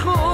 school.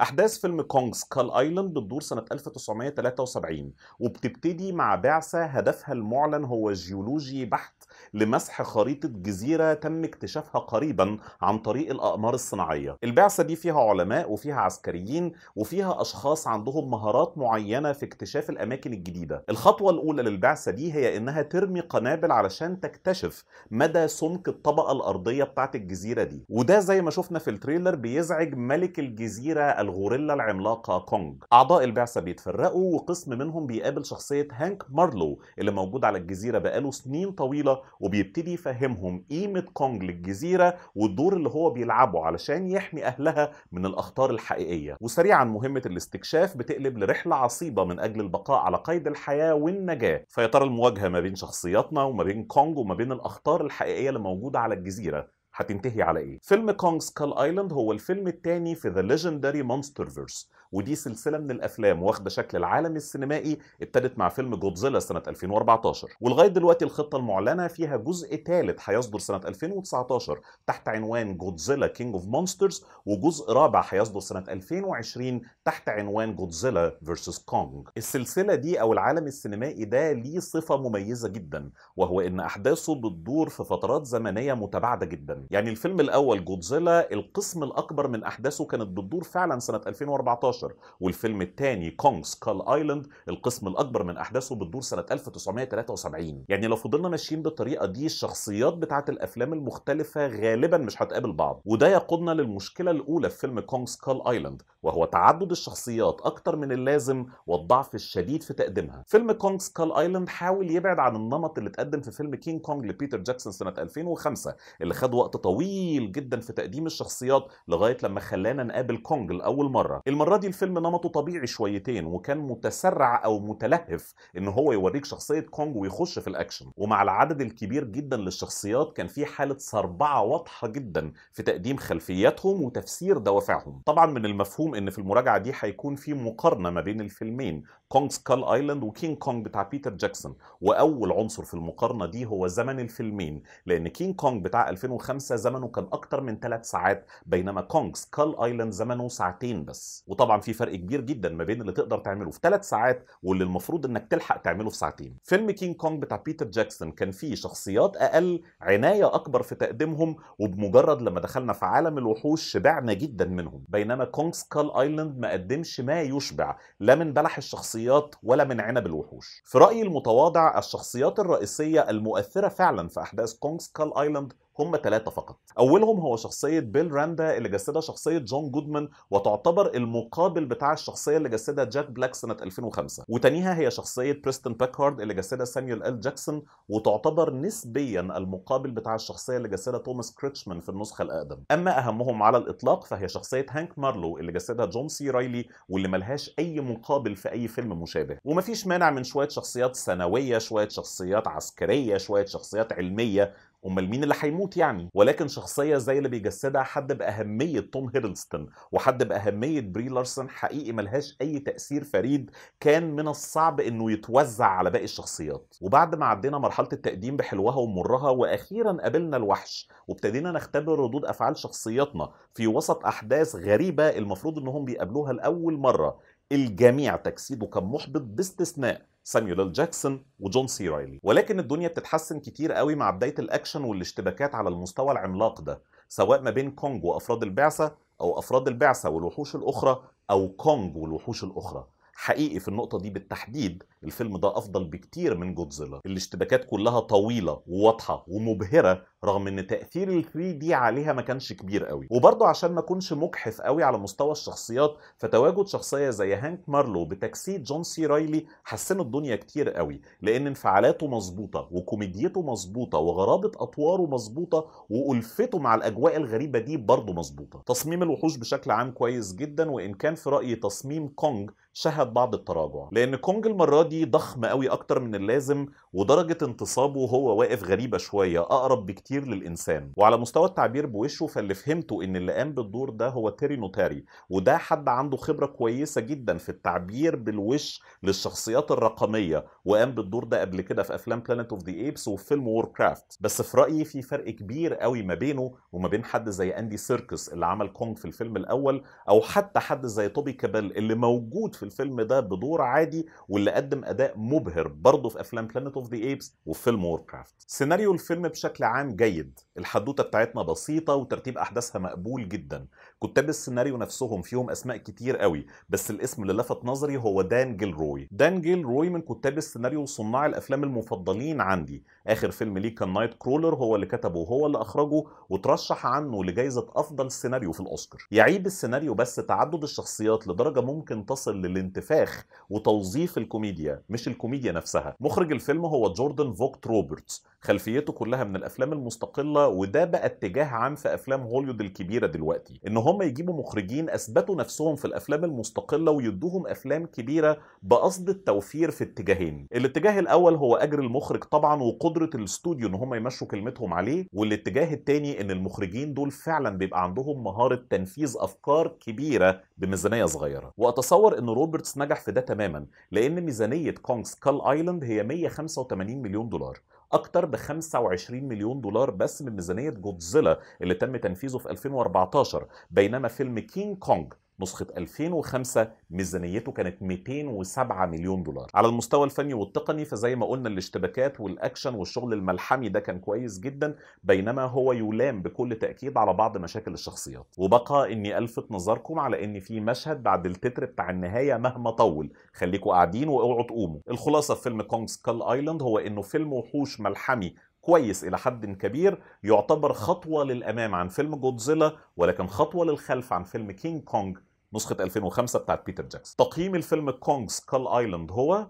أحداث فيلم كونغ سكال آيلاند بتدور سنة 1973 وبتبتدي مع بعثة هدفها المعلن هو جيولوجي بحت لمسح خريطة جزيرة تم اكتشافها قريبا عن طريق الأقمار الصناعية البعثة دي فيها علماء وفيها عسكريين وفيها أشخاص عندهم مهارات معينة في اكتشاف الأماكن الجديدة الخطوة الأولى للبعثة دي هي إنها ترمي قنابل علشان تكتشف مدى سمك الطبقة الأرضية بتاعت الجزيرة دي وده زي ما شفنا في التريلر بيزعج ملك الجزيرة الغوريلا العملاقة كونج أعضاء البعثة بيتفرقوا وقسم منهم بيقابل شخصية هانك مارلو اللي موجود على الجزيرة بقاله سنين طويلة وبيبتدي يفهمهم قيمه كونج للجزيره والدور اللي هو بيلعبه علشان يحمي اهلها من الاخطار الحقيقيه وسريعا مهمه الاستكشاف بتقلب لرحله عصيبه من اجل البقاء على قيد الحياه والنجاه فيا ترى المواجهه ما بين شخصياتنا وما بين كونج وما بين الاخطار الحقيقيه اللي موجوده على الجزيره هتنتهي على ايه؟ فيلم كونغ سكال ايلاند هو الفيلم الثاني في ذا ليجندري مونستر فيرس ودي سلسله من الافلام واخده شكل العالم السينمائي ابتدت مع فيلم جودزيلا سنه 2014 ولغايه دلوقتي الخطه المعلنه فيها جزء ثالث هيصدر سنه 2019 تحت عنوان جودزيلا كينج اوف مونسترز وجزء رابع هيصدر سنه 2020 تحت عنوان جودزيلا فيرسس كونج السلسله دي او العالم السينمائي ده ليه صفه مميزه جدا وهو ان احداثه بتدور في فترات زمنيه متباعده جدا يعني الفيلم الاول جودزيلا القسم الاكبر من احداثه كانت بتدور فعلا سنه 2014 2011 والفيلم الثاني كونغ سكال ايلاند القسم الاكبر من احداثه بتدور سنه 1973 يعني لو فضلنا ماشيين بالطريقه دي الشخصيات بتاعه الافلام المختلفه غالبا مش هتقابل بعض وده يقودنا للمشكله الاولى في فيلم كونغ سكال ايلاند وهو تعدد الشخصيات اكتر من اللازم والضعف الشديد في تقديمها فيلم كونغ سكال ايلاند حاول يبعد عن النمط اللي اتقدم في فيلم كينج كونج لبيتر جاكسون سنه 2005 اللي خد وقت طويل جدا في تقديم الشخصيات لغايه لما خلانا نقابل كونج لاول مره المره دي الفيلم نمطه طبيعي شويتين وكان متسرع او متلهف ان هو يوريك شخصيه كونج ويخش في الاكشن ومع العدد الكبير جدا للشخصيات كان في حاله صربعه واضحه جدا في تقديم خلفياتهم وتفسير دوافعهم طبعا من المفهوم ان في المراجعه دي هيكون في مقارنه ما بين الفيلمين كونج سكال ايلاند وكينج كونج بتاع بيتر جاكسون واول عنصر في المقارنه دي هو زمن الفيلمين لان كينج كونج بتاع 2005 زمنه كان اكتر من ثلاث ساعات بينما كونج سكال ايلاند زمنه ساعتين بس وطبعا في فرق كبير جدا ما بين اللي تقدر تعمله في ثلاث ساعات واللي المفروض انك تلحق تعمله في ساعتين فيلم كينج كونج بتاع بيتر جاكسون كان فيه شخصيات اقل عنايه اكبر في تقديمهم وبمجرد لما دخلنا في عالم الوحوش شبعنا جدا منهم بينما كونج سكال ايلاند ما قدمش ما يشبع لا من بلح الشخصيات الشخصيات ولا من عنب الوحوش في رأيي المتواضع الشخصيات الرئيسية المؤثرة فعلا في أحداث كونغ سكال آيلاند هم ثلاثة فقط أولهم هو شخصية بيل راندا اللي جسدها شخصية جون جودمان وتعتبر المقابل بتاع الشخصية اللي جسدها جاك بلاك سنة 2005 وتانيها هي شخصية بريستون باكهارد اللي جسدها سامويل ال جاكسون وتعتبر نسبيا المقابل بتاع الشخصية اللي جسدها توماس كريتشمان في النسخة الأقدم أما أهمهم على الإطلاق فهي شخصية هانك مارلو اللي جسدها جون سي رايلي واللي ملهاش أي مقابل في أي فيلم مشابه ومفيش مانع من شوية شخصيات ثانوية شوية شخصيات عسكرية شوية شخصيات علمية امال مين اللي هيموت يعني ولكن شخصيه زي اللي بيجسدها حد باهميه توم هيدلستون وحد باهميه بري لارسون حقيقي ملهاش اي تاثير فريد كان من الصعب انه يتوزع على باقي الشخصيات وبعد ما عدينا مرحله التقديم بحلوها ومرها واخيرا قابلنا الوحش وابتدينا نختبر ردود افعال شخصياتنا في وسط احداث غريبه المفروض انهم بيقابلوها لاول مره الجميع تجسيده كان محبط باستثناء سامويل ال جاكسون وجون سي رايلي ولكن الدنيا بتتحسن كتير قوي مع بدايه الاكشن والاشتباكات على المستوى العملاق ده سواء ما بين كونج وافراد البعثه او افراد البعثه والوحوش الاخرى او كونج والوحوش الاخرى حقيقي في النقطه دي بالتحديد الفيلم ده افضل بكتير من جودزيلا الاشتباكات كلها طويله وواضحه ومبهره رغم ان تاثير ال 3 دي عليها ما كانش كبير قوي وبرضه عشان ما اكونش مجحف قوي على مستوى الشخصيات فتواجد شخصيه زي هانك مارلو بتجسيد جون سي رايلي حسنوا الدنيا كتير قوي لان انفعالاته مظبوطه وكوميديته مظبوطه وغرابه اطواره مظبوطه والفته مع الاجواء الغريبه دي برضه مظبوطه تصميم الوحوش بشكل عام كويس جدا وان كان في رايي تصميم كونج شهد بعض التراجع لان كونج المره دي ضخمه قوي اكتر من اللازم ودرجه انتصابه هو واقف غريبه شويه اقرب بكتير للانسان وعلى مستوى التعبير بوشه فاللي فهمته ان اللي قام بالدور ده هو تيري نوتاري وده حد عنده خبره كويسه جدا في التعبير بالوش للشخصيات الرقميه وقام بالدور ده قبل كده في افلام بلانيت اوف ذا ايبس وفيلم وور كرافت بس في رايي في فرق كبير قوي ما بينه وما بين حد زي اندي سيركس اللي عمل كونج في الفيلم الاول او حتى حد زي توبي كابيل اللي موجود في الفيلم ده بدور عادي واللي قدم قدم اداء مبهر برضه في افلام بلانيت اوف ذا ايبس وفي فيلم ووركرافت سيناريو الفيلم بشكل عام جيد الحدوته بتاعتنا بسيطه وترتيب احداثها مقبول جدا كتاب السيناريو نفسهم فيهم اسماء كتير قوي بس الاسم اللي لفت نظري هو دان جيل روي دان جيل روي من كتاب السيناريو وصناع الافلام المفضلين عندي اخر فيلم ليه كان نايت كرولر هو اللي كتبه وهو اللي اخرجه وترشح عنه لجائزه افضل سيناريو في الاوسكار يعيب السيناريو بس تعدد الشخصيات لدرجه ممكن تصل للانتفاخ وتوظيف الكوميديا الكوميديا مش الكوميديا نفسها مخرج الفيلم هو جوردن فوكت روبرتس خلفيته كلها من الافلام المستقله وده بقى اتجاه عام في افلام هوليوود الكبيره دلوقتي ان هم يجيبوا مخرجين اثبتوا نفسهم في الافلام المستقله ويدوهم افلام كبيره بقصد التوفير في اتجاهين الاتجاه الاول هو اجر المخرج طبعا وقدره الاستوديو ان هم يمشوا كلمتهم عليه والاتجاه الثاني ان المخرجين دول فعلا بيبقى عندهم مهاره تنفيذ افكار كبيره بميزانيه صغيره واتصور ان روبرتس نجح في ده تماما لان ميزانيه كونغ سكال ايلاند هي 185 مليون دولار اكتر ب 25 مليون دولار بس من ميزانيه جودزيلا اللي تم تنفيذه في 2014 بينما فيلم كينج كونج نسخه 2005 ميزانيته كانت 207 مليون دولار على المستوى الفني والتقني فزي ما قلنا الاشتباكات والاكشن والشغل الملحمي ده كان كويس جدا بينما هو يلام بكل تاكيد على بعض مشاكل الشخصيات وبقى اني الفت نظركم على ان في مشهد بعد التتر بتاع النهايه مهما طول خليكوا قاعدين واوعوا تقوموا الخلاصه في فيلم كونج سكال ايلاند هو انه فيلم وحوش ملحمي كويس الى حد كبير يعتبر خطوه للامام عن فيلم جودزيلا ولكن خطوه للخلف عن فيلم كينج كونج نسخه 2005 بتاعت بيتر جاكسون تقييم الفيلم كونج سكال ايلاند هو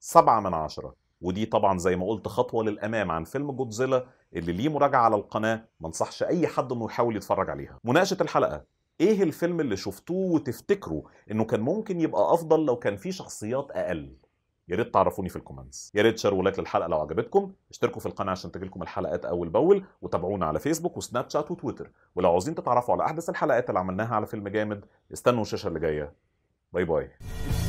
7 من 10 ودي طبعا زي ما قلت خطوه للامام عن فيلم جودزيلا اللي ليه مراجعه على القناه ما انصحش اي حد انه يحاول يتفرج عليها مناقشه الحلقه ايه الفيلم اللي شفتوه وتفتكروا انه كان ممكن يبقى افضل لو كان فيه شخصيات اقل يا ريت تعرفوني في الكومنتس يا ريت شير لايك للحلقه لو عجبتكم اشتركوا في القناه عشان تجيلكم الحلقات اول باول وتابعونا على فيسبوك وسناب شات وتويتر ولو عاوزين تتعرفوا على احدث الحلقات اللي عملناها على فيلم جامد استنوا الشاشه اللي جايه باي باي